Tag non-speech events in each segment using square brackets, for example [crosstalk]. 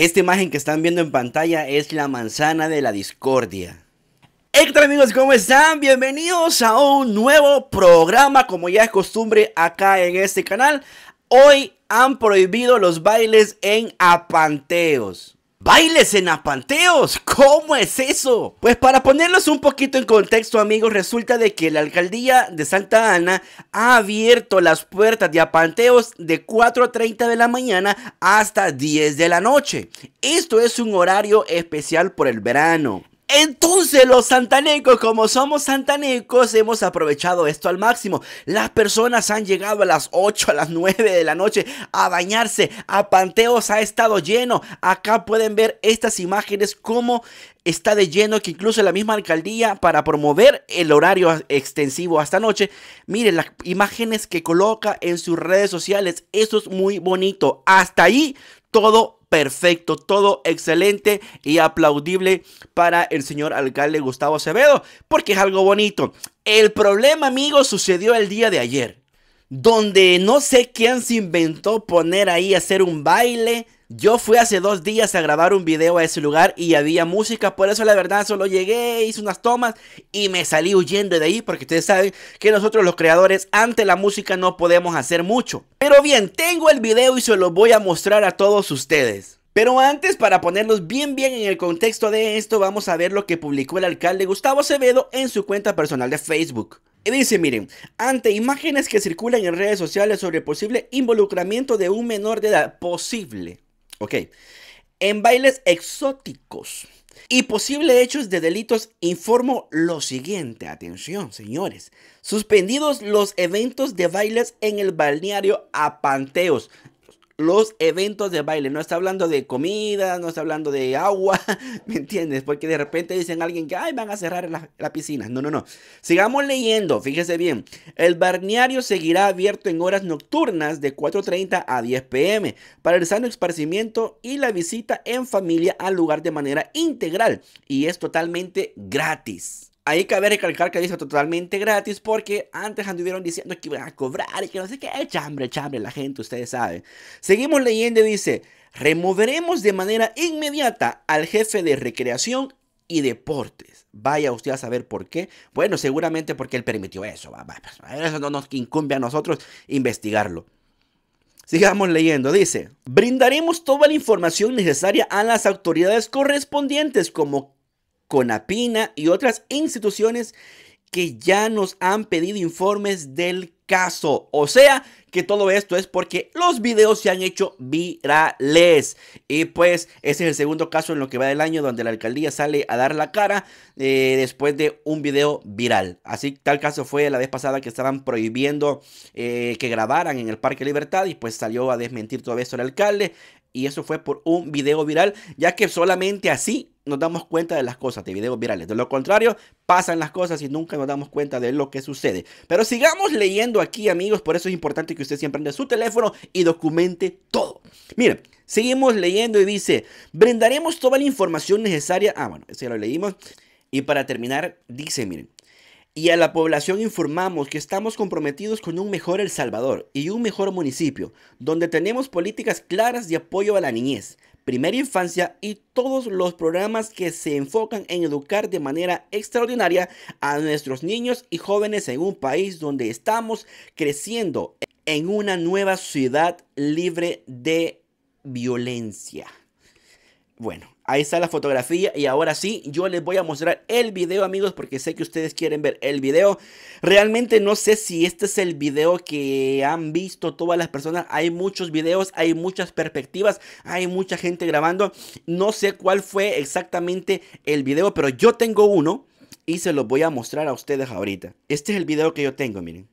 Esta imagen que están viendo en pantalla es la manzana de la discordia. Extra amigos? ¿Cómo están? Bienvenidos a un nuevo programa, como ya es costumbre acá en este canal. Hoy han prohibido los bailes en apanteos. ¿Bailes en apanteos? ¿Cómo es eso? Pues para ponerlos un poquito en contexto amigos, resulta de que la alcaldía de Santa Ana ha abierto las puertas de apanteos de 4.30 de la mañana hasta 10 de la noche. Esto es un horario especial por el verano. Entonces los santanecos, como somos santanecos, hemos aprovechado esto al máximo. Las personas han llegado a las 8, a las 9 de la noche a bañarse, a Panteos ha estado lleno. Acá pueden ver estas imágenes como está de lleno, que incluso la misma alcaldía para promover el horario extensivo hasta noche, miren las imágenes que coloca en sus redes sociales, eso es muy bonito. Hasta ahí todo perfecto, todo excelente y aplaudible para el señor alcalde Gustavo Acevedo, porque es algo bonito. El problema, amigos, sucedió el día de ayer, donde no sé quién se inventó poner ahí hacer un baile yo fui hace dos días a grabar un video a ese lugar y había música, por eso la verdad solo llegué, hice unas tomas y me salí huyendo de ahí porque ustedes saben que nosotros los creadores ante la música no podemos hacer mucho. Pero bien, tengo el video y se lo voy a mostrar a todos ustedes. Pero antes, para ponerlos bien bien en el contexto de esto, vamos a ver lo que publicó el alcalde Gustavo Acevedo en su cuenta personal de Facebook. Y dice, miren, ante imágenes que circulan en redes sociales sobre posible involucramiento de un menor de edad, posible. Ok. En bailes exóticos y posibles hechos de delitos, informo lo siguiente. Atención, señores. Suspendidos los eventos de bailes en el balneario a Panteos los eventos de baile. No está hablando de comida, no está hablando de agua, [laughs] ¿me entiendes? Porque de repente dicen a alguien que, ay, van a cerrar la, piscina. No, no, no. Sigamos leyendo, fíjese bien. El barneario seguirá abierto en horas nocturnas de 4.30 a 10 pm para el sano esparcimiento y la visita en familia al lugar de manera integral. Y es totalmente gratis. Ahí cabe recalcar que dice totalmente gratis porque antes anduvieron diciendo que iban a cobrar y que no sé qué, chambre, chambre, la gente, ustedes saben. Seguimos leyendo y dice, removeremos de manera inmediata al jefe de recreación y deportes. Vaya usted a saber por qué. Bueno, seguramente porque él permitió eso. Pues, eso no nos incumbe a nosotros investigarlo. Sigamos leyendo, dice, brindaremos toda la información necesaria a las autoridades correspondientes como CONAPINA y otras instituciones que ya nos han pedido informes del caso. O sea que todo esto es porque los videos se han hecho virales. Y pues ese es el segundo caso en lo que va del año donde la alcaldía sale a dar la cara eh, después de un video viral. Así tal caso fue la vez pasada que estaban prohibiendo eh, que grabaran en el Parque Libertad y pues salió a desmentir todo esto el alcalde. Y eso fue por un video viral, ya que solamente así nos damos cuenta de las cosas, de videos virales. De lo contrario, pasan las cosas y nunca nos damos cuenta de lo que sucede. Pero sigamos leyendo aquí, amigos. Por eso es importante que usted siempre ande su teléfono y documente todo. Miren, seguimos leyendo y dice, brindaremos toda la información necesaria. Ah, bueno, eso ya lo leímos. Y para terminar, dice, miren, y a la población informamos que estamos comprometidos con un mejor El Salvador y un mejor municipio, donde tenemos políticas claras de apoyo a la niñez, primera infancia y todos los programas que se enfocan en educar de manera extraordinaria a nuestros niños y jóvenes en un país donde estamos creciendo en una nueva ciudad libre de violencia. Bueno, Ahí está la fotografía y ahora sí, yo les voy a mostrar el video amigos porque sé que ustedes quieren ver el video. Realmente no sé si este es el video que han visto todas las personas. Hay muchos videos, hay muchas perspectivas, hay mucha gente grabando. No sé cuál fue exactamente el video, pero yo tengo uno y se los voy a mostrar a ustedes ahorita. Este es el video que yo tengo, miren.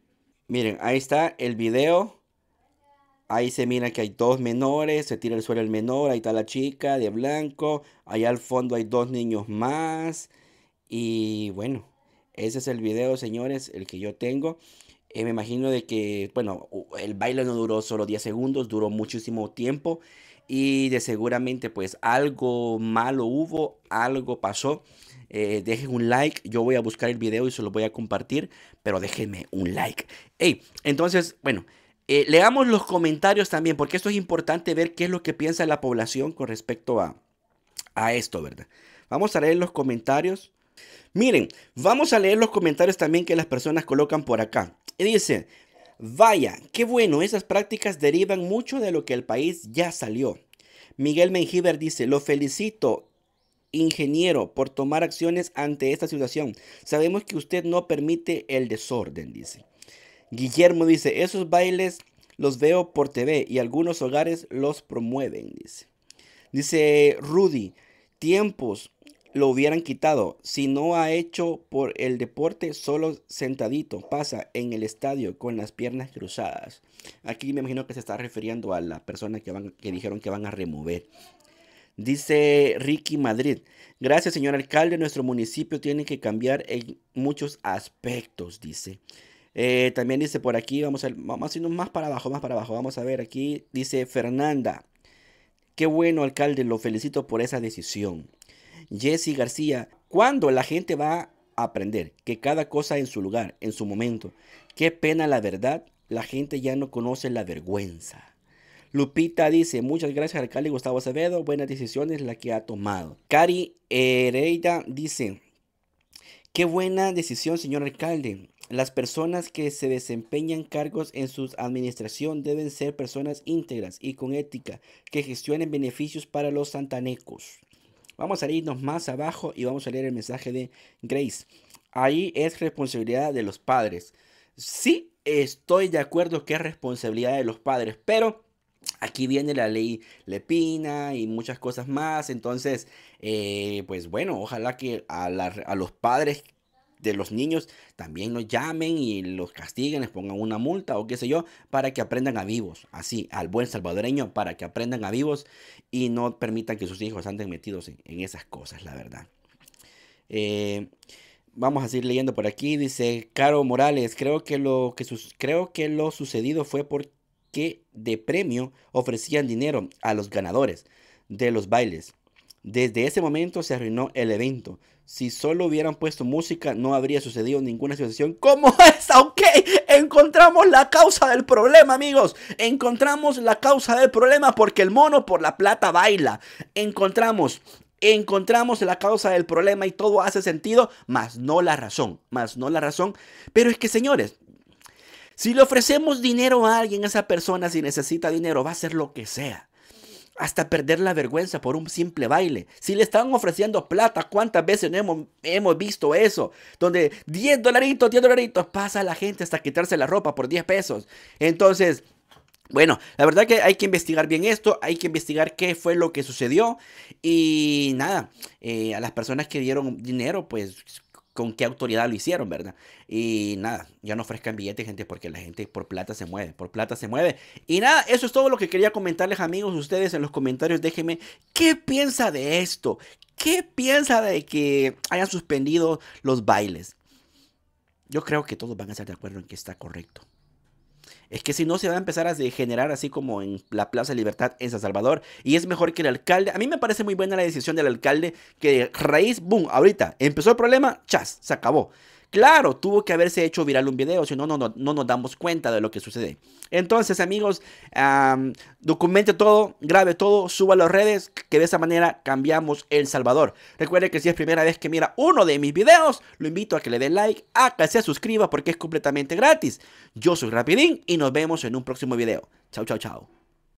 Miren, ahí está el video Ahí se mira que hay dos menores, se tira el suelo el menor, ahí está la chica de blanco, allá al fondo hay dos niños más. Y bueno, ese es el video, señores, el que yo tengo. Eh, me imagino de que, bueno, el baile no duró solo 10 segundos, duró muchísimo tiempo. Y de seguramente pues algo malo hubo, algo pasó. Eh, dejen un like, yo voy a buscar el video y se lo voy a compartir, pero déjenme un like. Hey, entonces, bueno, eh, leamos los comentarios también, porque esto es importante ver qué es lo que piensa la población con respecto a, a esto, ¿verdad? Vamos a leer los comentarios. Miren, vamos a leer los comentarios también que las personas colocan por acá. Y dice, vaya, qué bueno, esas prácticas derivan mucho de lo que el país ya salió. Miguel Mengiber dice, lo felicito, ingeniero, por tomar acciones ante esta situación. Sabemos que usted no permite el desorden, dice. Guillermo dice, esos bailes los veo por TV y algunos hogares los promueven, dice. Dice Rudy, tiempos lo hubieran quitado. Si no ha hecho por el deporte, solo sentadito, pasa en el estadio con las piernas cruzadas. Aquí me imagino que se está refiriendo a la persona que, que dijeron que van a remover. Dice Ricky Madrid, gracias señor alcalde, nuestro municipio tiene que cambiar en muchos aspectos, dice. Eh, también dice por aquí, vamos a vamos más para abajo, más para abajo. Vamos a ver aquí, dice Fernanda. Qué bueno, alcalde, lo felicito por esa decisión. Jesse García, ¿cuándo la gente va a aprender? Que cada cosa en su lugar, en su momento. Qué pena la verdad, la gente ya no conoce la vergüenza. Lupita dice, muchas gracias alcalde Gustavo Acevedo, buenas decisiones la que ha tomado. Cari Hereida dice, Qué buena decisión, señor alcalde. Las personas que se desempeñan cargos en su administración deben ser personas íntegras y con ética, que gestionen beneficios para los santanecos. Vamos a irnos más abajo y vamos a leer el mensaje de Grace. Ahí es responsabilidad de los padres. Sí, estoy de acuerdo que es responsabilidad de los padres, pero Aquí viene la ley Lepina y muchas cosas más. Entonces, eh, pues bueno, ojalá que a, los padres de los niños también los llamen y los castiguen, les pongan una multa o qué sé yo, para que aprendan a vivos, así, al buen salvadoreño, para que aprendan a vivos y no permitan que sus hijos anden metidos en, esas cosas, la verdad. Eh, vamos a seguir leyendo por aquí, dice Caro Morales, creo que lo, que creo que lo sucedido fue por que de premio ofrecían dinero a los ganadores de los bailes. Desde ese momento se arruinó el evento. Si solo hubieran puesto música, no habría sucedido ninguna situación como [laughs] esta. Ok, encontramos la causa del problema, amigos. Encontramos la causa del problema porque el mono por la plata baila. Encontramos encontramos la causa del problema y todo hace sentido, más no la razón, más no la razón. Pero es que, señores, si le ofrecemos dinero a alguien, esa persona si necesita dinero va a hacer lo que sea. Hasta perder la vergüenza por un simple baile. Si le están ofreciendo plata, ¿cuántas veces hemos, visto eso? Donde 10 dolaritos, 10 dolaritos, pasa la gente hasta quitarse la ropa por 10 pesos. Entonces, bueno, la verdad que hay que investigar bien esto, hay que investigar qué fue lo que sucedió y nada, eh, a las personas que dieron dinero, pues con qué autoridad lo hicieron, ¿verdad? Y nada, ya no ofrezcan billetes, gente, porque la gente por plata se mueve, por plata se mueve. Y nada, eso es todo lo que quería comentarles, amigos. Ustedes en los comentarios déjenme qué piensa de esto. ¿Qué piensa de que hayan suspendido los bailes? Yo creo que todos van a estar de acuerdo en que está correcto. Es que si no se va a empezar a degenerar así como en la Plaza Libertad en San Salvador. Y es mejor que el alcalde. A mí me parece muy buena la decisión del alcalde que raíz, boom, ahorita empezó el problema, chas, se acabó. Claro, tuvo que haberse hecho viral un video, si no, no, no, nos damos cuenta de lo que sucede. Entonces, amigos, documente todo, grabe todo, suba a las redes, que de esa manera cambiamos El Salvador. Recuerde que si es primera vez que mira uno de mis videos, lo invito a que le den like, a que se suscriba porque es completamente gratis. Yo soy Rapidín y nos vemos en un próximo video. Chao, chao, chao.